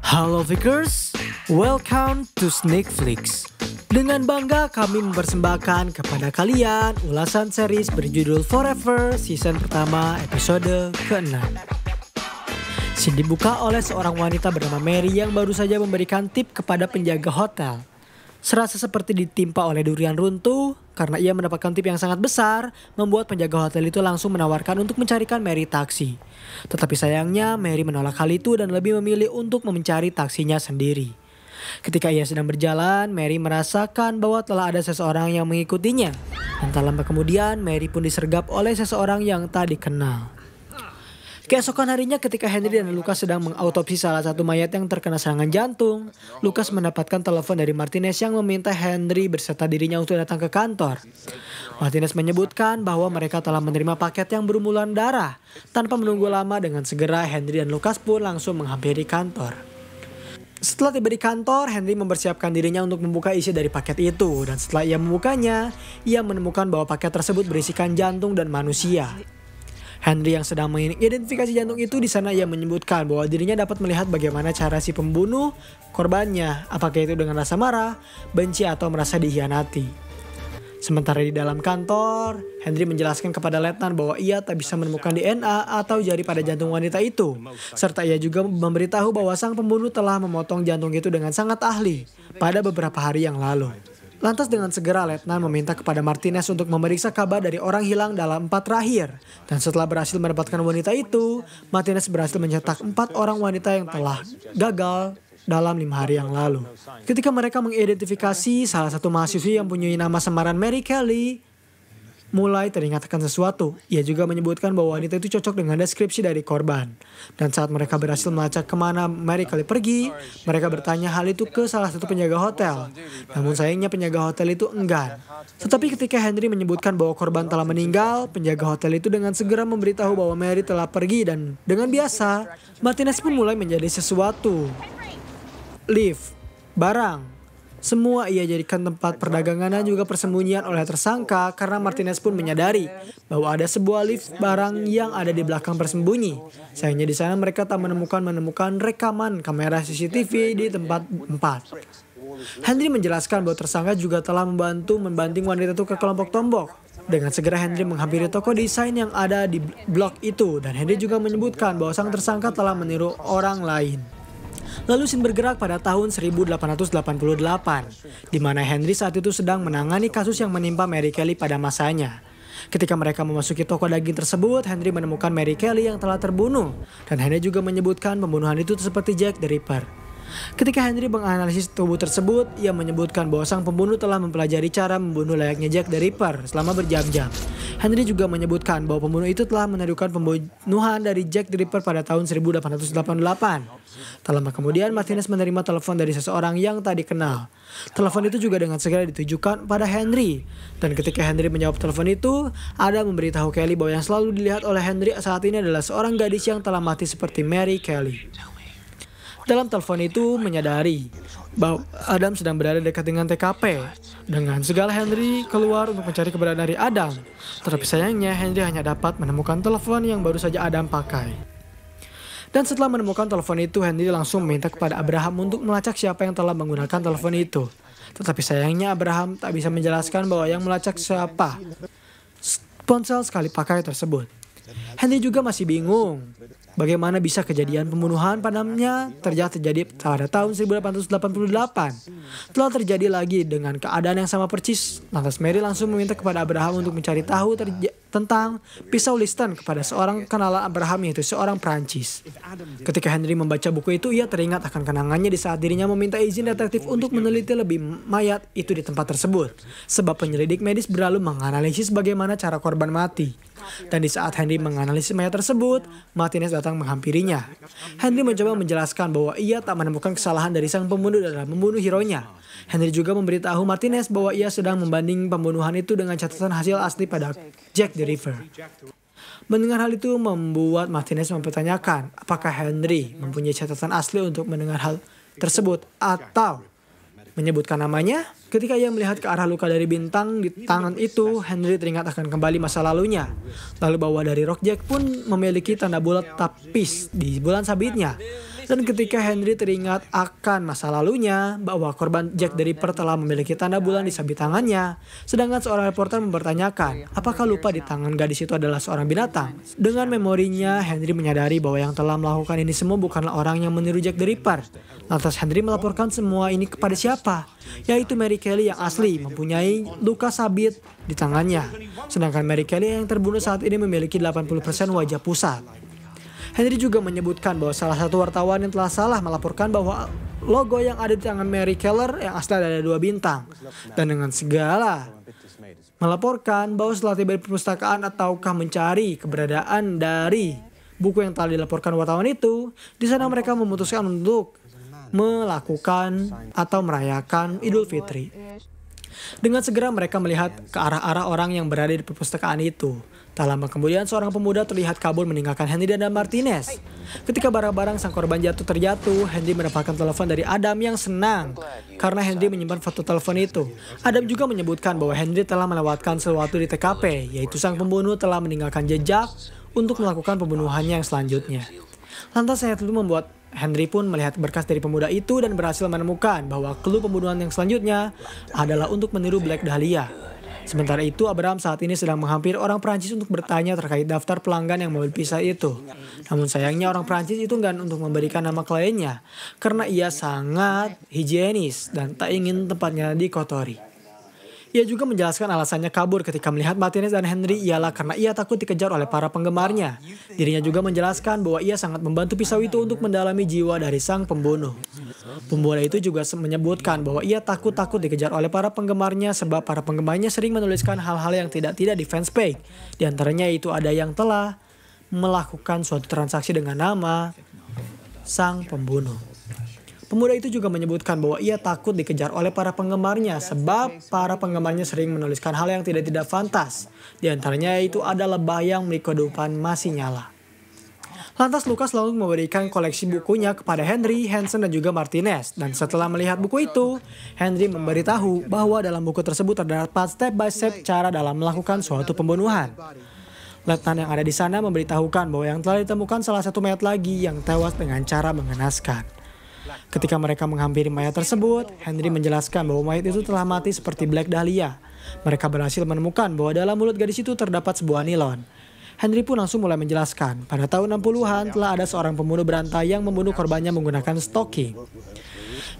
Halo Vickers, welcome to Sneakflix. Dengan bangga kami mempersembahkan kepada kalian ulasan series berjudul Forever season pertama episode ke-6. Scene dibuka oleh seorang wanita bernama Mary yang baru saja memberikan tip kepada penjaga hotel. Serasa seperti ditimpa oleh durian runtuh, karena ia mendapatkan tip yang sangat besar, membuat penjaga hotel itu langsung menawarkan untuk mencarikan Mary taksi. Tetapi sayangnya, Mary menolak hal itu dan lebih memilih untuk mencari taksinya sendiri. Ketika ia sedang berjalan, Mary merasakan bahwa telah ada seseorang yang mengikutinya. Dan tak lama kemudian, Mary pun disergap oleh seseorang yang tak dikenal. Keesokan harinya ketika Henry dan Lukas sedang mengautopsi salah satu mayat yang terkena serangan jantung, Lukas mendapatkan telepon dari Martinez yang meminta Henry berserta dirinya untuk datang ke kantor. Martinez menyebutkan bahwa mereka telah menerima paket yang berumulan darah. Tanpa menunggu lama dengan segera Henry dan Lukas pun langsung menghampiri kantor. Setelah tiba di kantor, Henry mempersiapkan dirinya untuk membuka isi dari paket itu. Dan setelah ia membukanya, ia menemukan bahwa paket tersebut berisikan jantung dan manusia. Henry yang sedang mengidentifikasi jantung itu di sana ia menyebutkan bahwa dirinya dapat melihat bagaimana cara si pembunuh korbannya, apakah itu dengan rasa marah, benci atau merasa dikhianati. Sementara di dalam kantor, Henry menjelaskan kepada Letnan bahwa ia tak bisa menemukan DNA atau jari pada jantung wanita itu. Serta ia juga memberitahu bahwa sang pembunuh telah memotong jantung itu dengan sangat ahli pada beberapa hari yang lalu. Lantas dengan segera Letnan meminta kepada Martinez untuk memeriksa kabar dari orang hilang dalam empat terakhir. Dan setelah berhasil mendapatkan wanita itu, Martinez berhasil mencetak empat orang wanita yang telah gagal dalam lima hari yang lalu. Ketika mereka mengidentifikasi salah satu mahasiswi yang punya nama samaran Mary Kelly, mulai teringatkan sesuatu. Ia juga menyebutkan bahwa wanita itu cocok dengan deskripsi dari korban. Dan saat mereka berhasil melacak kemana Mary kali pergi, mereka bertanya hal itu ke salah satu penjaga hotel. Namun sayangnya penjaga hotel itu enggan. Tetapi ketika Henry menyebutkan bahwa korban telah meninggal, penjaga hotel itu dengan segera memberitahu bahwa Mary telah pergi dan dengan biasa, Martinez pun mulai menjadi sesuatu. Lift, barang, semua ia jadikan tempat perdagangan dan juga persembunyian oleh tersangka karena Martinez pun menyadari bahwa ada sebuah lift barang yang ada di belakang persembunyi. Sayangnya di sana mereka tak menemukan menemukan rekaman kamera CCTV di tempat 4. Henry menjelaskan bahwa tersangka juga telah membantu membanting wanita itu ke kelompok tombok. Dengan segera Henry menghampiri toko desain yang ada di blok itu dan Henry juga menyebutkan bahwa sang tersangka telah meniru orang lain lalu Sin bergerak pada tahun 1888, di mana Henry saat itu sedang menangani kasus yang menimpa Mary Kelly pada masanya. Ketika mereka memasuki toko daging tersebut, Henry menemukan Mary Kelly yang telah terbunuh, dan Henry juga menyebutkan pembunuhan itu seperti Jack the Ripper. Ketika Henry menganalisis tubuh tersebut, ia menyebutkan bahwa sang pembunuh telah mempelajari cara membunuh layaknya Jack the Ripper selama berjam-jam. Henry juga menyebutkan bahwa pembunuh itu telah menadukan pembunuhan dari Jack the Ripper pada tahun 1888. Tak lama kemudian, Martinez menerima telepon dari seseorang yang tak dikenal. Telepon itu juga dengan segera ditujukan pada Henry. Dan ketika Henry menjawab telepon itu, Ada memberitahu Kelly bahwa yang selalu dilihat oleh Henry saat ini adalah seorang gadis yang telah mati seperti Mary Kelly. Dalam telepon itu menyadari bahwa Adam sedang berada dekat dengan TKP. Dengan segala Henry keluar untuk mencari keberadaan dari Adam. Tetapi sayangnya Henry hanya dapat menemukan telepon yang baru saja Adam pakai. Dan setelah menemukan telepon itu, Henry langsung meminta kepada Abraham untuk melacak siapa yang telah menggunakan telepon itu. Tetapi sayangnya Abraham tak bisa menjelaskan bahwa yang melacak siapa ponsel sekali pakai tersebut. Henry juga masih bingung Bagaimana bisa kejadian pembunuhan padamnya terjadi terjadi pada tahun 1888? Telah terjadi lagi dengan keadaan yang sama persis. Lantas Mary langsung meminta kepada Abraham untuk mencari tahu tentang pisau Liston kepada seorang kenalan Abraham yaitu seorang Perancis. Ketika Henry membaca buku itu, ia teringat akan kenangannya di saat dirinya meminta izin detektif untuk meneliti lebih mayat itu di tempat tersebut. Sebab penyelidik medis berlalu menganalisis bagaimana cara korban mati. Dan di saat Henry menganalisis mayat tersebut, Martinez datang menghampirinya. Henry mencoba menjelaskan bahwa ia tak menemukan kesalahan dari sang pembunuh dalam membunuh hero-nya. Henry juga memberitahu Martinez bahwa ia sedang membanding pembunuhan itu dengan catatan hasil asli pada Jack the River. Mendengar hal itu membuat Martinez mempertanyakan apakah Henry mempunyai catatan asli untuk mendengar hal tersebut atau menyebutkan namanya Ketika ia melihat ke arah luka dari bintang di tangan itu, Henry teringat akan kembali masa lalunya. Lalu bahwa dari Rock Jack pun memiliki tanda bulat tapis di bulan sabitnya. Dan ketika Henry teringat akan masa lalunya, bahwa korban Jack the Ripper telah memiliki tanda bulan di sabit tangannya. Sedangkan seorang reporter mempertanyakan, apakah lupa di tangan gadis itu adalah seorang binatang? Dengan memorinya, Henry menyadari bahwa yang telah melakukan ini semua bukanlah orang yang meniru Jack the Ripper. Lantas Henry melaporkan semua ini kepada siapa? Yaitu Mary Kelly yang asli, mempunyai luka sabit di tangannya. Sedangkan Mary Kelly yang terbunuh saat ini memiliki 80% wajah pusat. Henry juga menyebutkan bahwa salah satu wartawan yang telah salah melaporkan bahwa logo yang ada di tangan Mary Keller yang asli ada dua bintang. Dan dengan segala melaporkan bahwa setelah tiba di perpustakaan ataukah mencari keberadaan dari buku yang telah dilaporkan wartawan itu, di sana mereka memutuskan untuk melakukan atau merayakan Idul Fitri. Dengan segera mereka melihat ke arah-arah orang yang berada di perpustakaan itu. Tak lama kemudian, seorang pemuda terlihat kabur meninggalkan Henry dan Martinez. Ketika barang-barang sang korban jatuh terjatuh, Henry mendapatkan telepon dari Adam yang senang karena Henry menyimpan foto telepon itu. Adam juga menyebutkan bahwa Henry telah melewatkan sesuatu di TKP, yaitu sang pembunuh telah meninggalkan jejak untuk melakukan pembunuhannya yang selanjutnya. Lantas saya itu membuat Henry pun melihat berkas dari pemuda itu dan berhasil menemukan bahwa clue pembunuhan yang selanjutnya adalah untuk meniru Black Dahlia Sementara itu, Abraham saat ini sedang menghampiri orang Perancis untuk bertanya terkait daftar pelanggan yang mau berpisah itu. Namun sayangnya orang Perancis itu enggan untuk memberikan nama kliennya karena ia sangat higienis dan tak ingin tempatnya dikotori. Ia juga menjelaskan alasannya kabur ketika melihat Martinez dan Henry ialah karena ia takut dikejar oleh para penggemarnya. Dirinya juga menjelaskan bahwa ia sangat membantu pisau itu untuk mendalami jiwa dari sang pembunuh. Pembunuh itu juga menyebutkan bahwa ia takut-takut dikejar oleh para penggemarnya sebab para penggemarnya sering menuliskan hal-hal yang tidak-tidak di fanspage. Di antaranya itu ada yang telah melakukan suatu transaksi dengan nama sang pembunuh. Pemuda itu juga menyebutkan bahwa ia takut dikejar oleh para penggemarnya sebab para penggemarnya sering menuliskan hal yang tidak-tidak fantas. Di antaranya itu adalah lebah yang milik kehidupan masih nyala. Lantas Lucas lalu memberikan koleksi bukunya kepada Henry, Hansen, dan juga Martinez. Dan setelah melihat buku itu, Henry memberitahu bahwa dalam buku tersebut terdapat step by step cara dalam melakukan suatu pembunuhan. Letnan yang ada di sana memberitahukan bahwa yang telah ditemukan salah satu mayat lagi yang tewas dengan cara mengenaskan. Ketika mereka menghampiri mayat tersebut, Henry menjelaskan bahwa mayat itu telah mati seperti Black Dahlia. Mereka berhasil menemukan bahwa dalam mulut gadis itu terdapat sebuah nilon. Henry pun langsung mulai menjelaskan, pada tahun 60-an telah ada seorang pembunuh berantai yang membunuh korbannya menggunakan stoking.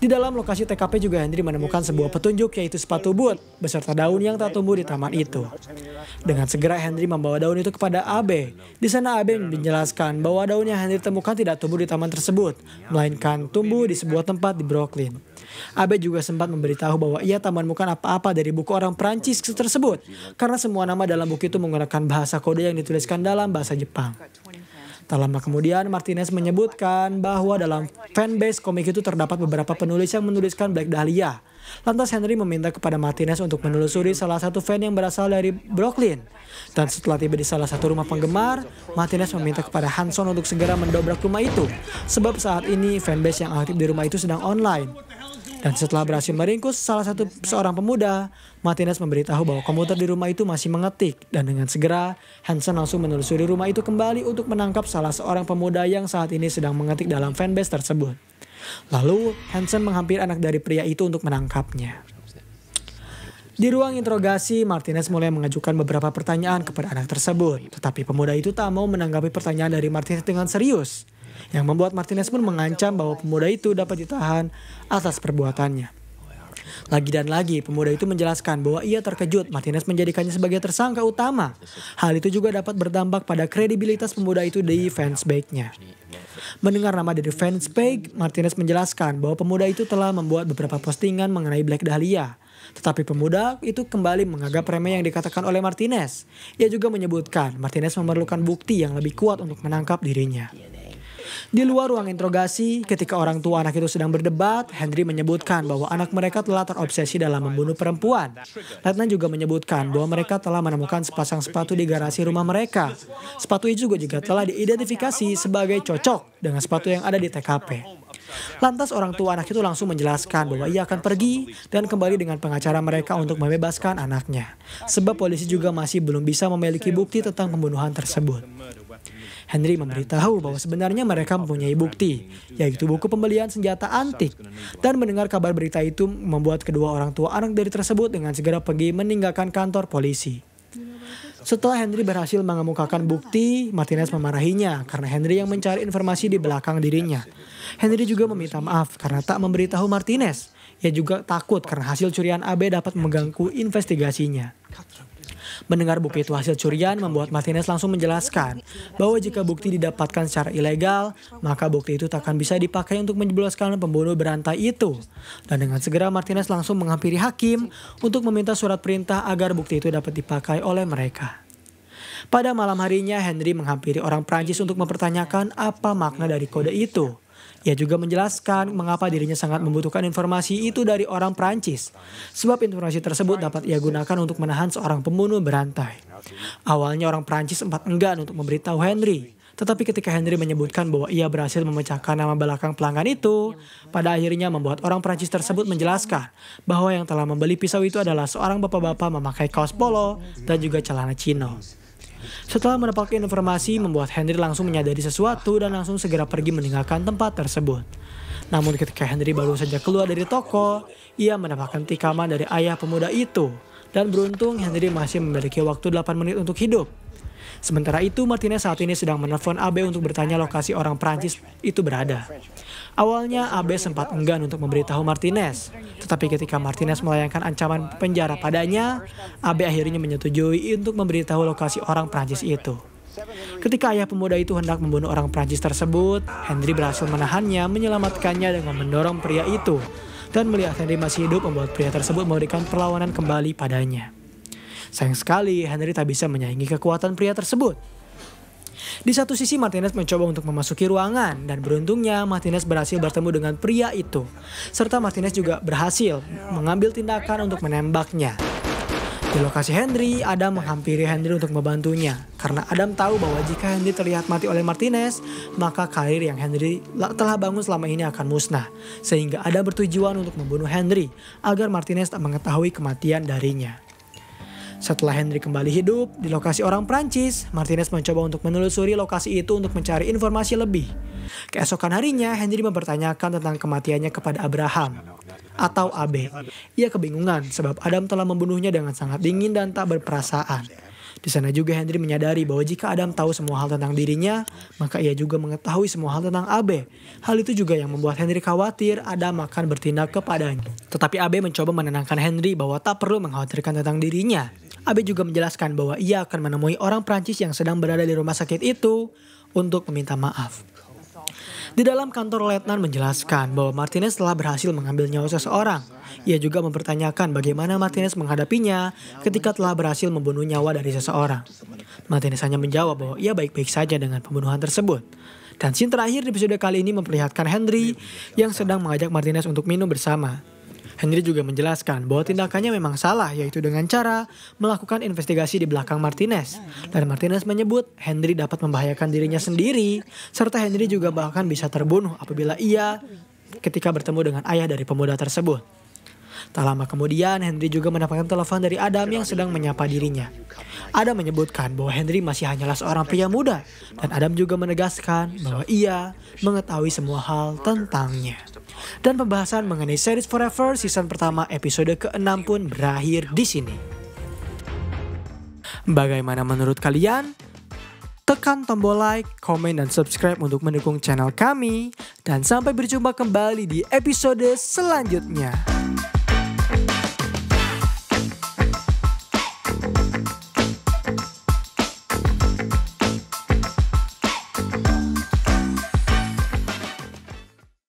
Di dalam lokasi TKP juga Henry menemukan sebuah petunjuk yaitu sepatu boot beserta daun yang tak tumbuh di taman itu. Dengan segera Henry membawa daun itu kepada Abe. Di sana Abe menjelaskan bahwa daun yang Henry temukan tidak tumbuh di taman tersebut, melainkan tumbuh di sebuah tempat di Brooklyn. Abe juga sempat memberitahu bahwa ia tak menemukan apa-apa dari buku orang Prancis tersebut, karena semua nama dalam buku itu menggunakan bahasa kode yang dituliskan dalam bahasa Jepang. Tak lama kemudian, Martinez menyebutkan bahwa dalam fanbase komik itu terdapat beberapa penulis yang menuliskan Black Dahlia. Lantas Henry meminta kepada Martinez untuk menelusuri salah satu fan yang berasal dari Brooklyn. Dan setelah tiba di salah satu rumah penggemar, Martinez meminta kepada Hanson untuk segera mendobrak rumah itu. Sebab saat ini fanbase yang aktif di rumah itu sedang online. Dan setelah berhasil meringkus salah satu seorang pemuda, Martinez memberitahu bahwa komputer di rumah itu masih mengetik. Dan dengan segera, Hansen langsung menelusuri rumah itu kembali untuk menangkap salah seorang pemuda yang saat ini sedang mengetik dalam fanbase tersebut. Lalu, Hansen menghampiri anak dari pria itu untuk menangkapnya. Di ruang interogasi, Martinez mulai mengajukan beberapa pertanyaan kepada anak tersebut. Tetapi pemuda itu tak mau menanggapi pertanyaan dari Martinez dengan serius yang membuat Martinez pun mengancam bahwa pemuda itu dapat ditahan atas perbuatannya. Lagi dan lagi, pemuda itu menjelaskan bahwa ia terkejut Martinez menjadikannya sebagai tersangka utama. Hal itu juga dapat berdampak pada kredibilitas pemuda itu di Fanspage-nya. Mendengar nama dari fanspage, Martinez menjelaskan bahwa pemuda itu telah membuat beberapa postingan mengenai Black Dahlia. Tetapi pemuda itu kembali menganggap remeh yang dikatakan oleh Martinez. Ia juga menyebutkan Martinez memerlukan bukti yang lebih kuat untuk menangkap dirinya. Di luar ruang interogasi, ketika orang tua anak itu sedang berdebat, Henry menyebutkan bahwa anak mereka telah terobsesi dalam membunuh perempuan. Ratna juga menyebutkan bahwa mereka telah menemukan sepasang sepatu di garasi rumah mereka. Sepatu itu juga, juga telah diidentifikasi sebagai cocok dengan sepatu yang ada di TKP. Lantas orang tua anak itu langsung menjelaskan bahwa ia akan pergi dan kembali dengan pengacara mereka untuk membebaskan anaknya. Sebab polisi juga masih belum bisa memiliki bukti tentang pembunuhan tersebut. Henry memberitahu bahwa sebenarnya mereka mempunyai bukti, yaitu buku pembelian senjata antik. Dan mendengar kabar berita itu membuat kedua orang tua anak dari tersebut dengan segera pergi meninggalkan kantor polisi. Setelah Henry berhasil mengemukakan bukti, Martinez memarahinya karena Henry yang mencari informasi di belakang dirinya. Henry juga meminta maaf karena tak memberitahu Martinez. Ia juga takut karena hasil curian AB dapat mengganggu investigasinya. Mendengar bukti itu hasil curian membuat Martinez langsung menjelaskan bahwa jika bukti didapatkan secara ilegal, maka bukti itu takkan bisa dipakai untuk menjebloskan pembunuh berantai itu. Dan dengan segera Martinez langsung menghampiri hakim untuk meminta surat perintah agar bukti itu dapat dipakai oleh mereka. Pada malam harinya, Henry menghampiri orang Prancis untuk mempertanyakan apa makna dari kode itu. Ia juga menjelaskan mengapa dirinya sangat membutuhkan informasi itu dari orang Perancis, sebab informasi tersebut dapat ia gunakan untuk menahan seorang pembunuh berantai. Awalnya orang Perancis sempat enggan untuk memberitahu Henry, tetapi ketika Henry menyebutkan bahwa ia berhasil memecahkan nama belakang pelanggan itu, pada akhirnya membuat orang Prancis tersebut menjelaskan bahwa yang telah membeli pisau itu adalah seorang bapak-bapak memakai kaos polo dan juga celana chino. Setelah mendapatkan informasi, membuat Henry langsung menyadari sesuatu dan langsung segera pergi meninggalkan tempat tersebut. Namun ketika Henry baru saja keluar dari toko, ia mendapatkan tikaman dari ayah pemuda itu. Dan beruntung Henry masih memiliki waktu 8 menit untuk hidup. Sementara itu, Martinez saat ini sedang menelpon AB untuk bertanya lokasi orang Prancis itu berada. Awalnya, AB sempat enggan untuk memberitahu Martinez. Tetapi ketika Martinez melayangkan ancaman penjara padanya, AB akhirnya menyetujui untuk memberitahu lokasi orang Prancis itu. Ketika ayah pemuda itu hendak membunuh orang Prancis tersebut, Henry berhasil menahannya, menyelamatkannya dengan mendorong pria itu. Dan melihat Henry masih hidup membuat pria tersebut memberikan perlawanan kembali padanya. Sayang sekali, Henry tak bisa menyaingi kekuatan pria tersebut. Di satu sisi Martinez mencoba untuk memasuki ruangan dan beruntungnya Martinez berhasil bertemu dengan pria itu. Serta Martinez juga berhasil mengambil tindakan untuk menembaknya. Di lokasi Henry, Adam menghampiri Henry untuk membantunya. Karena Adam tahu bahwa jika Henry terlihat mati oleh Martinez, maka karir yang Henry telah bangun selama ini akan musnah. Sehingga Adam bertujuan untuk membunuh Henry agar Martinez tak mengetahui kematian darinya. Setelah Henry kembali hidup di lokasi orang Prancis, Martinez mencoba untuk menelusuri lokasi itu untuk mencari informasi lebih. Keesokan harinya, Henry mempertanyakan tentang kematiannya kepada Abraham atau Abe. Ia kebingungan sebab Adam telah membunuhnya dengan sangat dingin dan tak berperasaan. Di sana juga Henry menyadari bahwa jika Adam tahu semua hal tentang dirinya, maka ia juga mengetahui semua hal tentang Abe. Hal itu juga yang membuat Henry khawatir Adam akan bertindak kepadanya. Tetapi Abe mencoba menenangkan Henry bahwa tak perlu mengkhawatirkan tentang dirinya. Abe juga menjelaskan bahwa ia akan menemui orang Prancis yang sedang berada di rumah sakit itu untuk meminta maaf. Di dalam kantor Letnan menjelaskan bahwa Martinez telah berhasil mengambil nyawa seseorang. Ia juga mempertanyakan bagaimana Martinez menghadapinya ketika telah berhasil membunuh nyawa dari seseorang. Martinez hanya menjawab bahwa ia baik-baik saja dengan pembunuhan tersebut. Dan scene terakhir di episode kali ini memperlihatkan Henry yang sedang mengajak Martinez untuk minum bersama. Henry juga menjelaskan bahwa tindakannya memang salah yaitu dengan cara melakukan investigasi di belakang Martinez. Dan Martinez menyebut Henry dapat membahayakan dirinya sendiri serta Henry juga bahkan bisa terbunuh apabila ia ketika bertemu dengan ayah dari pemuda tersebut. Tak lama kemudian, Henry juga mendapatkan telepon dari Adam yang sedang menyapa dirinya. Adam menyebutkan bahwa Henry masih hanyalah seorang pria muda, dan Adam juga menegaskan bahwa ia mengetahui semua hal tentangnya. Dan pembahasan mengenai series Forever season pertama episode ke-6 pun berakhir di sini. Bagaimana menurut kalian? Tekan tombol like, komen, dan subscribe untuk mendukung channel kami. Dan sampai berjumpa kembali di episode selanjutnya.